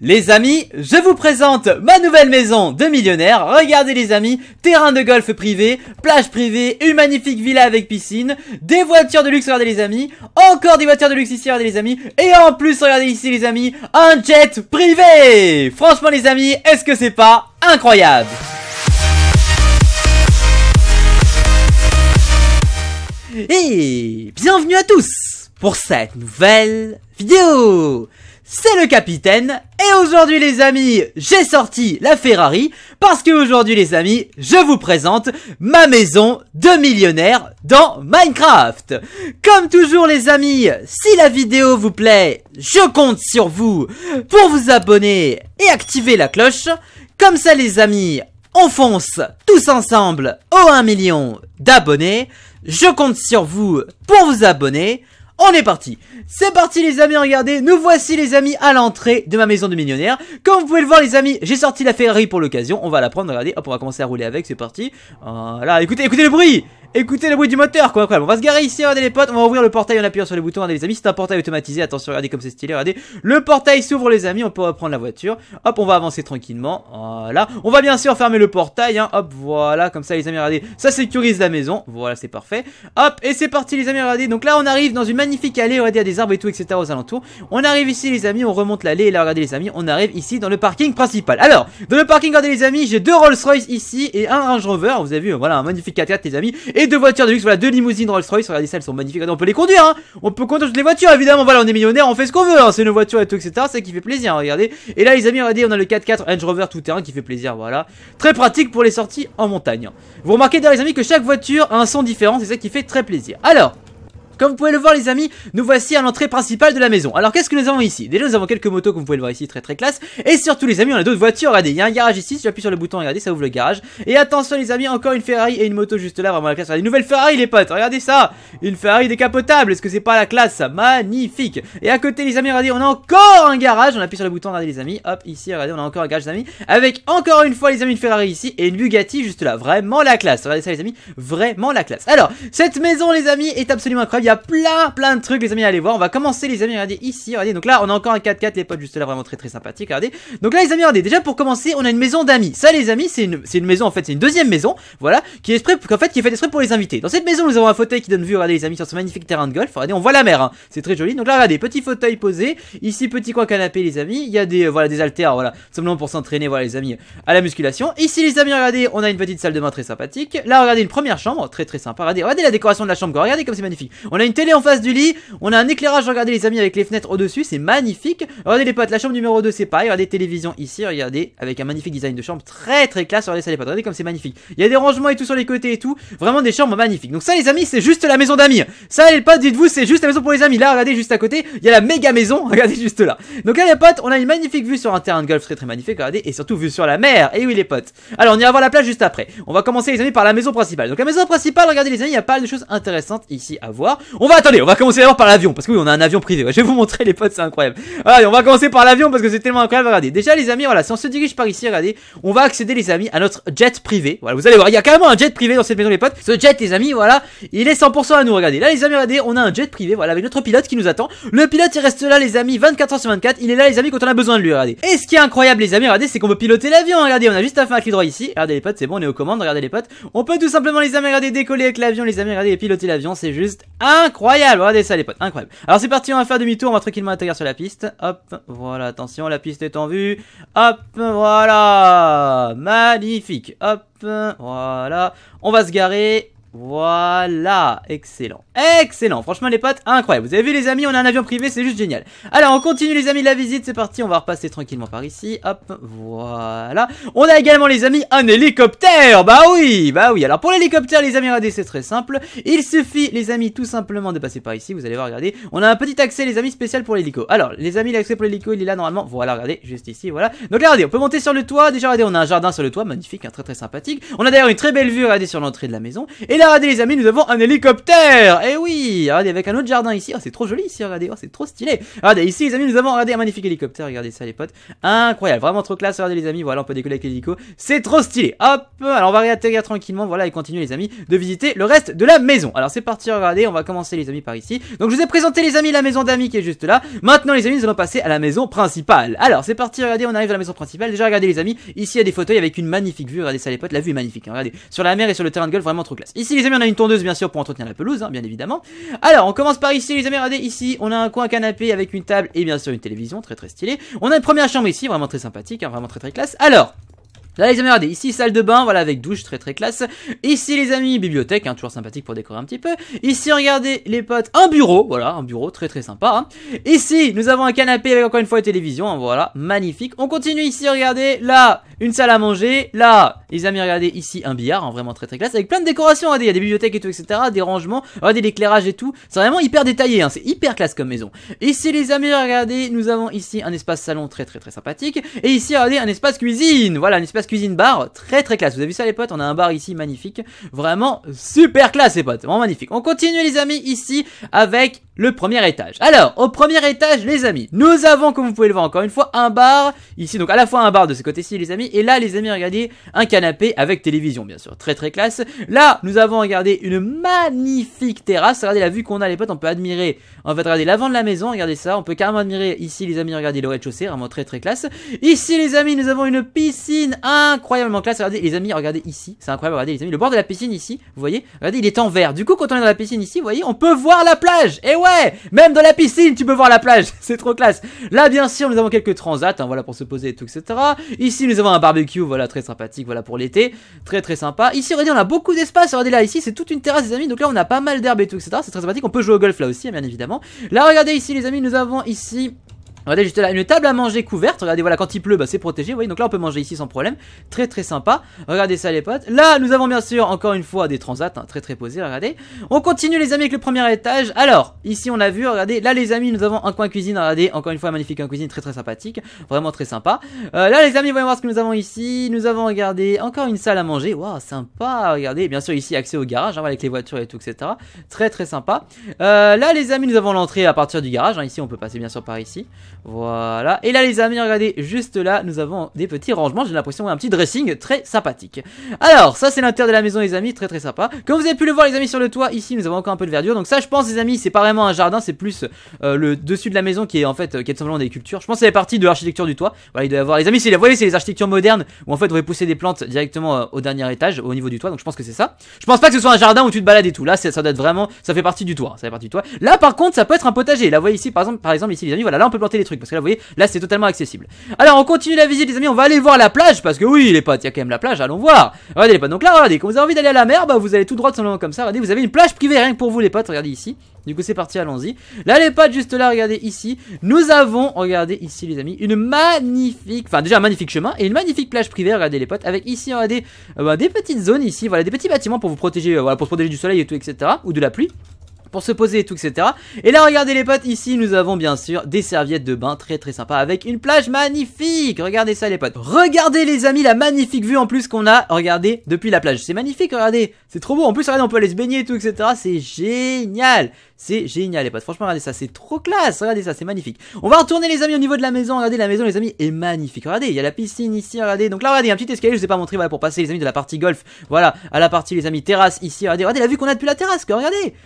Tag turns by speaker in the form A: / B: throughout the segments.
A: Les amis, je vous présente ma nouvelle maison de millionnaire. Regardez les amis, terrain de golf privé, plage privée, une magnifique villa avec piscine, des voitures de luxe, regardez les amis, encore des voitures de luxe ici, regardez les amis, et en plus, regardez ici les amis, un jet privé Franchement les amis, est-ce que c'est pas incroyable Et bienvenue à tous pour cette nouvelle vidéo c'est le capitaine. Et aujourd'hui les amis, j'ai sorti la Ferrari parce que aujourd'hui les amis, je vous présente ma maison de millionnaire dans Minecraft. Comme toujours les amis, si la vidéo vous plaît, je compte sur vous pour vous abonner et activer la cloche. Comme ça les amis, on fonce tous ensemble au 1 million d'abonnés. Je compte sur vous pour vous abonner. On est parti C'est parti les amis, regardez, nous voici les amis à l'entrée de ma maison de millionnaire. Comme vous pouvez le voir les amis, j'ai sorti la Ferrari pour l'occasion, on va la prendre, regardez, hop, on va commencer à rouler avec, c'est parti. Voilà, écoutez, écoutez le bruit Écoutez le bruit du moteur quoi, On va se garer ici, regardez les potes, on va ouvrir le portail en appuyant sur les boutons, regardez les amis, c'est un portail automatisé, attention, regardez comme c'est stylé, regardez. Le portail s'ouvre les amis, on peut reprendre la voiture. Hop, on va avancer tranquillement. Voilà. On va bien sûr fermer le portail, hein. Hop, voilà, comme ça les amis, regardez. Ça sécurise la maison. Voilà, c'est parfait. Hop, et c'est parti les amis, regardez. Donc là, on arrive dans une magnifique allée, regardez, a des arbres et tout, etc. aux alentours. On arrive ici, les amis, on remonte l'allée, et là, regardez, les amis, on arrive ici dans le parking principal. Alors, dans le parking, regardez, les amis, j'ai deux Rolls-Royce ici et un Range Rover. Vous avez vu, voilà, un magnifique 4x4, les amis, et deux voitures de luxe, voilà, deux limousines Rolls-Royce. Regardez, ça, elles sont magnifiques. on peut les conduire, hein. On peut conduire toutes les voitures, évidemment. Voilà, on est millionnaire, on fait ce qu'on veut, hein. C'est nos voitures et tout, etc. Ça qui fait plaisir, hein, regardez. Et là, les amis, regardez, on a le 4x4 Range Rover tout terrain qui fait plaisir, voilà. Très pratique pour les sorties en montagne. Vous remarquez, d'ailleurs, les amis, que chaque voiture a un son différent, c'est ça qui fait très plaisir. Alors, comme vous pouvez le voir les amis, nous voici à l'entrée principale de la maison. Alors qu'est-ce que nous avons ici Déjà nous avons quelques motos comme vous pouvez le voir ici, très très classe. Et surtout les amis, on a d'autres voitures, regardez, il y a un garage ici, si j'appuie sur le bouton, regardez, ça ouvre le garage. Et attention les amis, encore une Ferrari et une moto juste là, vraiment la classe. Regardez, une nouvelle Ferrari les potes, regardez ça Une Ferrari décapotable, est-ce que c'est pas la classe Magnifique Et à côté les amis, regardez, on a encore un garage, on appuie sur le bouton, regardez les amis, hop, ici, regardez, on a encore un garage les amis. Avec encore une fois les amis, une Ferrari ici et une Bugatti juste là, vraiment la classe. Regardez ça les amis, vraiment la classe. Alors, cette maison les amis est absolument incroyable il y a plein plein de trucs les amis à aller voir. On va commencer les amis, regardez ici, regardez. Donc là, on a encore un 4x4 les potes juste là, vraiment très très sympathique, regardez. Donc là les amis, regardez, déjà pour commencer, on a une maison d'amis. Ça les amis, c'est une, maison en fait, c'est une deuxième maison, voilà, qui est exprès en fait qui est faite exprès pour les invités. Dans cette maison, nous avons un fauteuil qui donne vue, regardez les amis sur ce magnifique terrain de golf. Regardez, on voit la mer, hein. c'est très joli. Donc là regardez, petit fauteuil posé, ici petit coin canapé les amis, il y a des euh, voilà des haltères voilà, simplement pour s'entraîner voilà les amis à la musculation. Ici les amis, regardez, on a une petite salle de bain très sympathique. Là regardez une première chambre, très très sympa. Regardez, regardez la décoration de la chambre, regardez comme c'est magnifique. On a une télé en face du lit, on a un éclairage, regardez les amis, avec les fenêtres au-dessus, c'est magnifique. Regardez les potes, la chambre numéro 2 c'est pareil, regardez télévisions ici, regardez, avec un magnifique design de chambre, très très classe, regardez ça les potes, regardez comme c'est magnifique. Il y a des rangements et tout sur les côtés et tout, vraiment des chambres magnifiques. Donc ça les amis, c'est juste la maison d'amis. Ça les potes, dites-vous, c'est juste la maison pour les amis. Là, regardez juste à côté, il y a la méga maison, regardez juste là. Donc là les potes, on a une magnifique vue sur un terrain de golf très très magnifique, regardez, et surtout vue sur la mer. Et oui les potes. Alors on ira voir la plage juste après. On va commencer les amis par la maison principale. Donc la maison principale, regardez les amis, il y a pas de choses intéressantes ici à voir. On va attendez, on va commencer d'abord par l'avion, parce que oui, on a un avion privé. je vais vous montrer les potes, c'est incroyable. Ah, allez, on va commencer par l'avion parce que c'est tellement incroyable. Regardez, déjà les amis, voilà, si on se dirige par ici, regardez, on va accéder les amis à notre jet privé. Voilà, vous allez voir, il y a carrément un jet privé dans cette maison les potes. Ce jet les amis, voilà, il est 100% à nous. Regardez, là les amis, regardez, on a un jet privé, voilà, avec notre pilote qui nous attend. Le pilote il reste là les amis 24 h sur 24, il est là les amis quand on a besoin de lui. Regardez. Et ce qui est incroyable les amis, regardez, c'est qu'on peut piloter l'avion. Regardez, on a juste à faire un clic droit ici. Regardez les potes, c'est bon, on est aux commandes. Regardez les potes, on peut tout simplement les amis, regardez décoller avec l'avion les amis, piloter l'avion, c'est juste Incroyable Regardez ça les potes, incroyable. Alors c'est parti, on va faire demi-tour, on va tranquillement intégrer sur la piste. Hop, voilà, attention, la piste est en vue. Hop, voilà Magnifique Hop, voilà. On va se garer voilà, excellent. Excellent, franchement les potes, incroyable. Vous avez vu les amis, on a un avion privé, c'est juste génial. Alors on continue les amis la visite, c'est parti, on va repasser tranquillement par ici. Hop, voilà. On a également les amis un hélicoptère, bah oui, bah oui. Alors pour l'hélicoptère les amis, regardez, c'est très simple. Il suffit les amis tout simplement de passer par ici, vous allez voir, regardez. On a un petit accès les amis spécial pour l'hélico. Alors les amis, l'accès pour l'hélico il est là normalement, voilà, regardez, juste ici, voilà. Donc regardez, on peut monter sur le toit, déjà regardez, on a un jardin sur le toit, magnifique, hein, très très sympathique. On a d'ailleurs une très belle vue, regardez, sur l'entrée de la maison. Et regardez les amis, nous avons un hélicoptère Eh oui Regardez, avec un autre jardin ici, oh, c'est trop joli ici, regardez, oh, c'est trop stylé Regardez, ici les amis, nous avons, regardez, un magnifique hélicoptère, regardez ça les potes, incroyable, vraiment trop classe, regardez les amis, voilà, on peut décoller avec l'hélico, c'est trop stylé Hop Alors on va réatterrir tranquillement, voilà, et continuer les amis de visiter le reste de la maison Alors c'est parti, regardez, on va commencer les amis par ici Donc je vous ai présenté les amis la maison d'amis qui est juste là Maintenant les amis, nous allons passer à la maison principale Alors c'est parti, regardez, on arrive à la maison principale Déjà regardez les amis, ici il y a des fauteuils avec une magnifique vue, regardez ça les potes, la vue est magnifique, hein. regardez, sur la mer et sur le terrain de golf, vraiment trop classe les amis on a une tondeuse bien sûr pour entretenir la pelouse hein, bien évidemment Alors on commence par ici les amis regardez ici on a un coin canapé avec une table et bien sûr une télévision très très stylée On a une première chambre ici vraiment très sympathique hein, vraiment très très classe Alors Là les amis, regardez, ici salle de bain, voilà avec douche très très classe. Ici les amis, bibliothèque, hein, toujours sympathique pour décorer un petit peu. Ici regardez les potes, un bureau, voilà, un bureau très très sympa. Hein. Ici nous avons un canapé avec encore une fois une télévision, hein, voilà, magnifique. On continue ici, regardez, là une salle à manger, là les amis regardez ici un billard, hein, vraiment très très classe, avec plein de décorations, regardez, il y a des bibliothèques et tout etc, des rangements, regardez l'éclairage et tout, c'est vraiment hyper détaillé, c'est hyper classe comme maison. Ici les amis regardez, nous avons ici un espace salon très très très sympathique, et ici regardez un espace cuisine, voilà un espace Cuisine Bar, très très classe. Vous avez vu ça les potes On a un bar ici magnifique, vraiment super classe les potes, vraiment magnifique. On continue les amis ici avec le premier étage. Alors, au premier étage, les amis, nous avons, comme vous pouvez le voir encore une fois, un bar, ici, donc à la fois un bar de ce côté-ci, les amis, et là, les amis, regardez, un canapé avec télévision, bien sûr, très très classe. Là, nous avons, regardez, une magnifique terrasse, regardez la vue qu'on a, les potes, on peut admirer, en fait, regardez l'avant de la maison, regardez ça, on peut carrément admirer, ici, les amis, regardez le rez-de-chaussée, vraiment très très classe. Ici, les amis, nous avons une piscine incroyablement classe, regardez, les amis, regardez ici, c'est incroyable, regardez, les amis, le bord de la piscine ici, vous voyez, regardez, il est en vert, du coup, quand on est dans la piscine ici, vous voyez, on peut voir la plage, et ouais Même dans la piscine, tu peux voir la plage, c'est trop classe. Là, bien sûr, nous avons quelques transats, hein, voilà, pour se poser et tout, etc. Ici, nous avons un barbecue, voilà, très sympathique, voilà, pour l'été. Très, très sympa. Ici, regardez, on a beaucoup d'espace, regardez là, ici, c'est toute une terrasse, les amis. Donc là, on a pas mal d'herbes et tout, etc. C'est très sympathique. On peut jouer au golf là aussi, hein, bien évidemment. Là, regardez ici, les amis, nous avons ici Regardez juste là, une table à manger couverte. Regardez, voilà, quand il pleut, bah, c'est protégé. Vous voyez, donc là, on peut manger ici sans problème. Très, très sympa. Regardez ça, les potes. Là, nous avons bien sûr, encore une fois, des transats. Hein, très, très posés, regardez. On continue, les amis, avec le premier étage. Alors, ici, on a vu, regardez. Là, les amis, nous avons un coin cuisine. Regardez, encore une fois, un magnifique coin cuisine. Très, très sympathique. Vraiment très sympa. Euh, là, les amis, voyons voir ce que nous avons ici. Nous avons, regardez, encore une salle à manger. Waouh, sympa. Regardez, bien sûr, ici, accès au garage, hein, avec les voitures et tout, etc. Très, très sympa. Euh, là, les amis, nous avons l'entrée à partir du garage. Hein. ici, on peut passer, bien sûr, par ici. Voilà. Et là, les amis, regardez, juste là, nous avons des petits rangements. J'ai l'impression un petit dressing très sympathique. Alors, ça, c'est l'intérieur de la maison, les amis. Très, très sympa. Comme vous avez pu le voir, les amis, sur le toit, ici, nous avons encore un peu de verdure. Donc ça, je pense, les amis, c'est pas vraiment un jardin. C'est plus euh, le dessus de la maison qui est, en fait, qui est simplement des cultures. Je pense que c'est partie de l'architecture du toit. Voilà, il doit y avoir, les amis, vous voyez, c'est les architectures modernes où, en fait, on va pousser des plantes directement euh, au dernier étage, au niveau du toit. Donc je pense que c'est ça. Je pense pas que ce soit un jardin où tu te balades et tout. Là, ça, doit être vraiment, ça fait partie du toit. Ça fait partie du toit. Là, par contre, ça peut être un potager. Là, vous voyez ici, par exemple, par exemple, ici, les amis, voilà, là, on peut planter parce que là, vous voyez, là, c'est totalement accessible. Alors, on continue la visite, les amis. On va aller voir la plage. Parce que oui, les potes, il y a quand même la plage. Allons voir. Regardez, les potes. Donc là, regardez, quand vous avez envie d'aller à la mer, bah, vous allez tout droit, simplement comme ça. Regardez, vous avez une plage privée rien que pour vous, les potes. Regardez ici. Du coup, c'est parti, allons-y. Là, les potes, juste là, regardez ici. Nous avons, regardez ici, les amis, une magnifique, enfin, déjà un magnifique chemin et une magnifique plage privée, regardez les potes, avec ici, regardez, euh, bah, des petites zones ici, voilà, des petits bâtiments pour vous protéger, euh, voilà, pour se protéger du soleil et tout, etc. ou de la pluie pour se poser et tout, etc. Et là, regardez les potes, ici, nous avons bien sûr des serviettes de bain très très sympa avec une plage magnifique. Regardez ça, les potes. Regardez, les amis, la magnifique vue en plus qu'on a, regardez, depuis la plage. C'est magnifique, regardez. C'est trop beau. En plus, regardez, on peut aller se baigner et tout, etc. C'est génial. C'est génial, les potes. Franchement, regardez ça, c'est trop classe. Regardez ça, c'est magnifique. On va retourner, les amis, au niveau de la maison. Regardez, la maison, les amis, est magnifique. Regardez, il y a la piscine ici, regardez. Donc là, regardez, un petit escalier, je vous ai pas montré, pour passer, les amis, de la partie golf. Voilà, à la partie, les amis, terrasse ici. Regardez, regardez la vue qu'on a depuis la terrasse, regardez.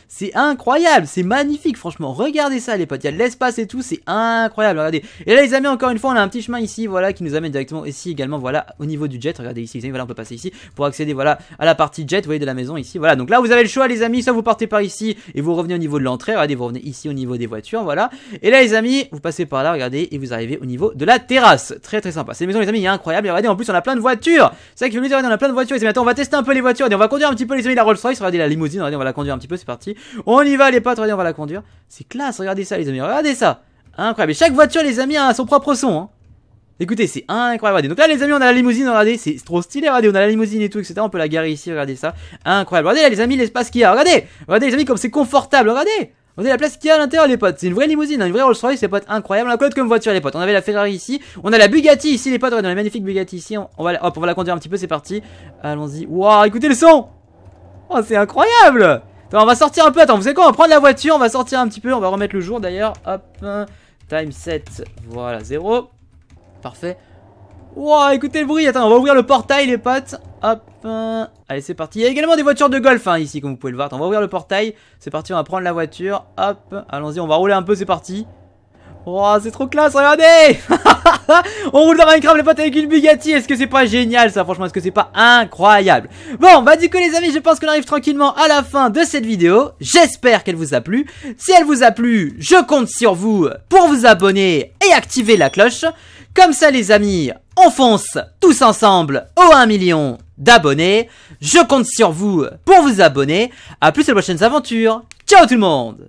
A: C'est un incroyable, c'est magnifique, franchement, regardez ça les potes, il y a de l'espace et tout, c'est incroyable, regardez. Et là les amis, encore une fois, on a un petit chemin ici, voilà, qui nous amène directement ici également, voilà, au niveau du jet, regardez ici, les amis, voilà, on peut passer ici pour accéder, voilà, à la partie jet, vous voyez, de la maison ici, voilà. Donc là, vous avez le choix les amis, soit vous partez par ici et vous revenez au niveau de l'entrée, regardez, vous revenez ici au niveau des voitures, voilà. Et là les amis, vous passez par là, regardez, et vous arrivez au niveau de la terrasse, très très sympa. Cette maison les amis, il est incroyable, regardez, en plus on a plein de voitures, c'est ça qui veut dire, on a plein de voitures, Et amis, maintenant on va tester un peu les voitures, on va conduire un petit peu les amis la Rolls Royce, regardez la limousine, regardez, on va la conduire un petit peu, c'est parti y va les potes, regardez, on va la conduire. C'est classe, regardez ça les amis, regardez ça. Incroyable. Et chaque voiture les amis a son propre son. Hein. Écoutez, c'est incroyable. Donc là les amis, on a la limousine, regardez, c'est trop stylé, regardez, on a la limousine et tout, etc. On peut la garer ici, regardez ça. Incroyable. Regardez là les amis l'espace qu'il y a, regardez. Regardez les amis comme c'est confortable, regardez. Regardez la place qu'il y a à l'intérieur les potes, c'est une vraie limousine, hein, une vraie Rolls Royce les potes, incroyable, on a comme voiture les potes, on avait la Ferrari ici, on a la Bugatti ici les potes, on a la magnifique Bugatti ici, on, va on va la conduire un petit peu, c'est parti, allons-y, waouh, écoutez le son, oh c'est incroyable on va sortir un peu. Attends, vous savez quoi On va prendre la voiture, on va sortir un petit peu. On va remettre le jour d'ailleurs. Hop. Time set, Voilà, Zéro, Parfait. Ouah écoutez le bruit. Attends, on va ouvrir le portail, les potes. Hop. Allez, c'est parti. Il y a également des voitures de golf hein, ici, comme vous pouvez le voir. Attends, on va ouvrir le portail. C'est parti, on va prendre la voiture. Hop. Allons-y, on va rouler un peu. C'est parti. Wouah, c'est trop classe, regardez on roule dans Minecraft les potes avec une Bugatti. Est-ce que c'est pas génial ça Franchement, est-ce que c'est pas incroyable Bon, bah du coup les amis, je pense qu'on arrive tranquillement à la fin de cette vidéo. J'espère qu'elle vous a plu. Si elle vous a plu, je compte sur vous pour vous abonner et activer la cloche. Comme ça les amis, on fonce tous ensemble au 1 million d'abonnés. Je compte sur vous pour vous abonner. À plus de prochaines prochaines aventures Ciao tout le monde